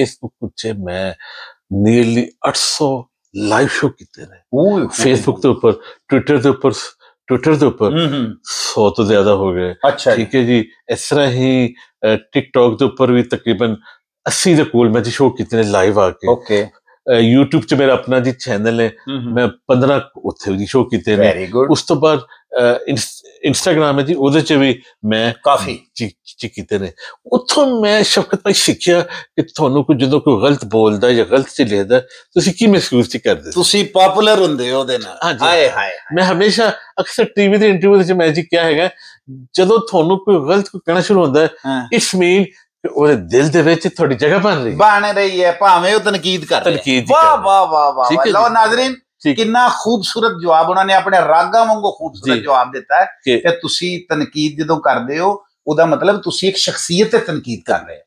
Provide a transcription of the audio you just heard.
Facebook ਉੱਤੇ ਮੈਂ nearly 800 live show ਕੀਤੇ ਨੇ ਉਹ ਫੇਸਬੁੱਕ ਤੇ ਉੱਪਰ ਟਵਿੱਟਰ ਦੇ ਉੱਪਰ ਟਵਿੱਟਰ ਦੇ ਉੱਪਰ ਸੋ ਤੋਂ ਜ਼ਿਆਦਾ ਹੋ ਗਏ ਠੀਕ ਹੈ ਜੀ ਇਸ ਤਰ੍ਹਾਂ ਹੀ ਟਿਕਟੌਕ ਦੇ ਉੱਪਰ ਵੀ ਤਕਰੀਬਨ 80 ਦੇ ਕੋਲ ਮੈਂ ਜੀ ਸ਼ੋ ਕੀਤੇ ਨੇ ਲਾਈਵ ਆ ਕੇ ਓਕੇ YouTube ਤੇ ਮੇਰਾ ਆਪਣਾ ਜੀ ਚੈਨਲ ਹੈ ਮੈਂ 15 ਉੱਥੇ ਵੀ ਸ਼ੋ ਕੀਤੇ ਨੇ ਉਸ ਤੋਂ ਬਾਅਦ ਇੰਸਟਾਗ੍ਰਾਮ ਹੈ ਜੀ ਉਹਦੇ 'ਚ ਵੀ ਮੈਂ ਕਾਫੀ ਚੀ ਕੀਤੇ ਨੇ ਉੱਥੋਂ ਮੈਂ ਸ਼ਬਦ ਭਾਈ ਸਿੱਖਿਆ ਕਿ ਤੁਹਾਨੂੰ ਕੋਈ ਜਦੋਂ ਕੋਈ ਗਲਤ ਬੋਲਦਾ ਜਾਂ ਗਲਤ ਚ ਲੈਦਾ ਤੁਸੀਂ ਕੀ ਮਹਿਸੂਸ ਕਰਦੇ ਤੁਸੀਂ ਪਪੂਲਰ ਹੁੰਦੇ ਹੋ ਉਹਦੇ ਨਾਲ ਹਾਏ ਹਾਏ ਮੈਂ ਹਮੇਸ਼ਾ ਅਕਸਰ ਟੀਵੀ ਦੇ ਇੰਟਰਵਿਊ ਵਿੱਚ ਮੈਂ ਜੀ ਕਿਹਾ ਹੈਗਾ ਜਦੋਂ ਤੁਹਾਨੂੰ ਕੋਈ ਗਲਤ ਕੋ ਕਹਿਣਾ ਸ਼ੁਰੂ ਹੁੰਦਾ ਹੈ ਇਟਸ ਮੀਨ ਉਹਦੇ ਦਿਲ ਦੇ ਵਿੱਚ ਤੁਹਾਡੀ ਜਗ੍ਹਾ ਬਣ ਰਹੀ ਹੈ ਬਣ ਰਹੀ ਹੈ ਭਾਵੇਂ ਉਹ ਤਨਕੀਦ ਕਰ ਰਿਹਾ ਵਾਹ ਵਾਹ ਵਾਹ ਵਾਹ ਲਓ ਨਾਜ਼ਰੀਨ ਕਿੰਨਾ ਖੂਬਸੂਰਤ ਜਵਾਬ ਉਹਨਾਂ ਨੇ ਆਪਣੇ ਰਾਗਾ ਵਾਂਗੂ ਖੂਬਸੂਰਤ ਜਵਾਬ ਦਿੱਤਾ ਹੈ ਕਿ ਤੁਸੀਂ ਤਨਕੀਦ ਜਦੋਂ ਕਰਦੇ ਹੋ ਉਹਦਾ ਮਤਲਬ ਤੁਸੀਂ ਇੱਕ ਸ਼ਖਸੀਅਤ ਤੇ ਤਨਕੀਦ ਕਰ ਰਹੇ ਹੋ